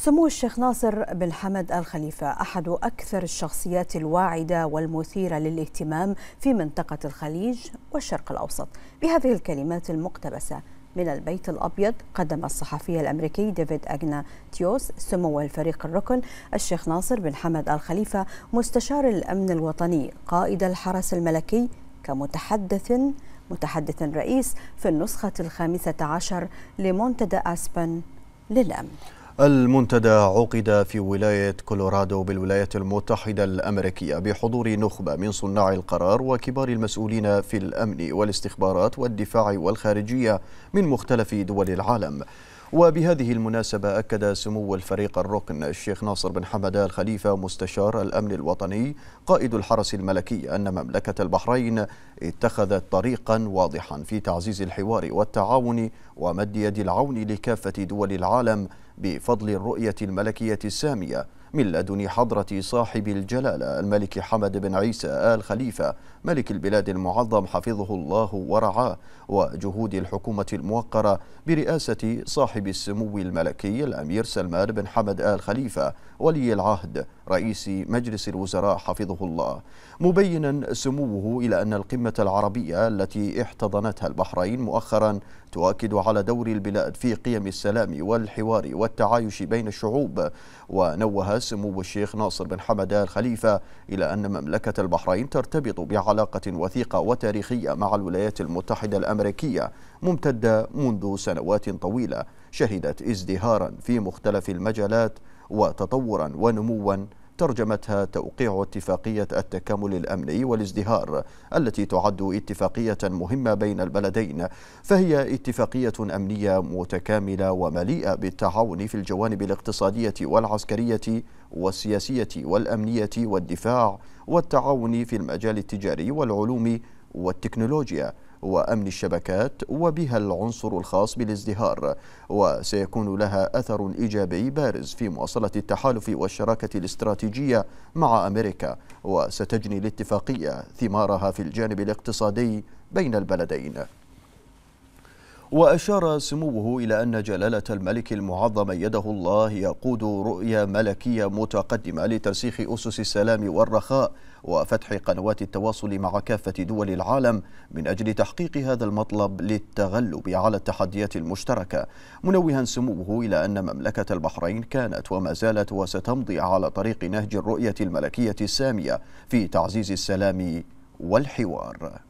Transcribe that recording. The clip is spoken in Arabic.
سمو الشيخ ناصر بن حمد الخليفة أحد أكثر الشخصيات الواعدة والمثيرة للاهتمام في منطقة الخليج والشرق الأوسط بهذه الكلمات المقتبسة من البيت الأبيض قدم الصحفي الأمريكي ديفيد أجنا تيوس سمو الفريق الركن الشيخ ناصر بن حمد الخليفة مستشار الأمن الوطني قائد الحرس الملكي كمتحدث متحدث رئيس في النسخة الخامسة عشر لمنتدى أسبن للأمن المنتدى عقد في ولاية كولورادو بالولايات المتحدة الأمريكية بحضور نخبة من صناع القرار وكبار المسؤولين في الأمن والاستخبارات والدفاع والخارجية من مختلف دول العالم وبهذه المناسبة أكد سمو الفريق الركن الشيخ ناصر بن حمدان الخليفة مستشار الأمن الوطني قائد الحرس الملكي أن مملكة البحرين اتخذت طريقا واضحا في تعزيز الحوار والتعاون ومد يد العون لكافة دول العالم بفضل الرؤية الملكية السامية من لدن حضرة صاحب الجلالة الملك حمد بن عيسى آل خليفة ملك البلاد المعظم حفظه الله ورعاه وجهود الحكومة الموقرة برئاسة صاحب السمو الملكي الأمير سلمان بن حمد آل خليفة ولي العهد رئيس مجلس الوزراء حفظه الله مبينا سموه إلى أن القمة العربية التي احتضنتها البحرين مؤخرا تؤكد على دور البلاد في قيم السلام والحوار والتعايش بين الشعوب ونوه سمو الشيخ ناصر بن حمد الخليفه خليفة إلى أن مملكة البحرين ترتبط بعلاقة وثيقة وتاريخية مع الولايات المتحدة الأمريكية ممتدة منذ سنوات طويلة شهدت ازدهارا في مختلف المجالات وتطورا ونموا ترجمتها توقيع اتفاقية التكامل الأمني والازدهار التي تعد اتفاقية مهمة بين البلدين فهي اتفاقية أمنية متكاملة ومليئة بالتعاون في الجوانب الاقتصادية والعسكرية والسياسية والأمنية والدفاع والتعاون في المجال التجاري والعلوم والتكنولوجيا وأمن الشبكات وبها العنصر الخاص بالازدهار وسيكون لها أثر إيجابي بارز في مواصلة التحالف والشراكة الاستراتيجية مع أمريكا وستجني الاتفاقية ثمارها في الجانب الاقتصادي بين البلدين وأشار سموه إلى أن جلالة الملك المعظم يده الله يقود رؤية ملكية متقدمة لترسيخ أسس السلام والرخاء وفتح قنوات التواصل مع كافة دول العالم من أجل تحقيق هذا المطلب للتغلب على التحديات المشتركة منوها سموه إلى أن مملكة البحرين كانت وما زالت وستمضي على طريق نهج الرؤية الملكية السامية في تعزيز السلام والحوار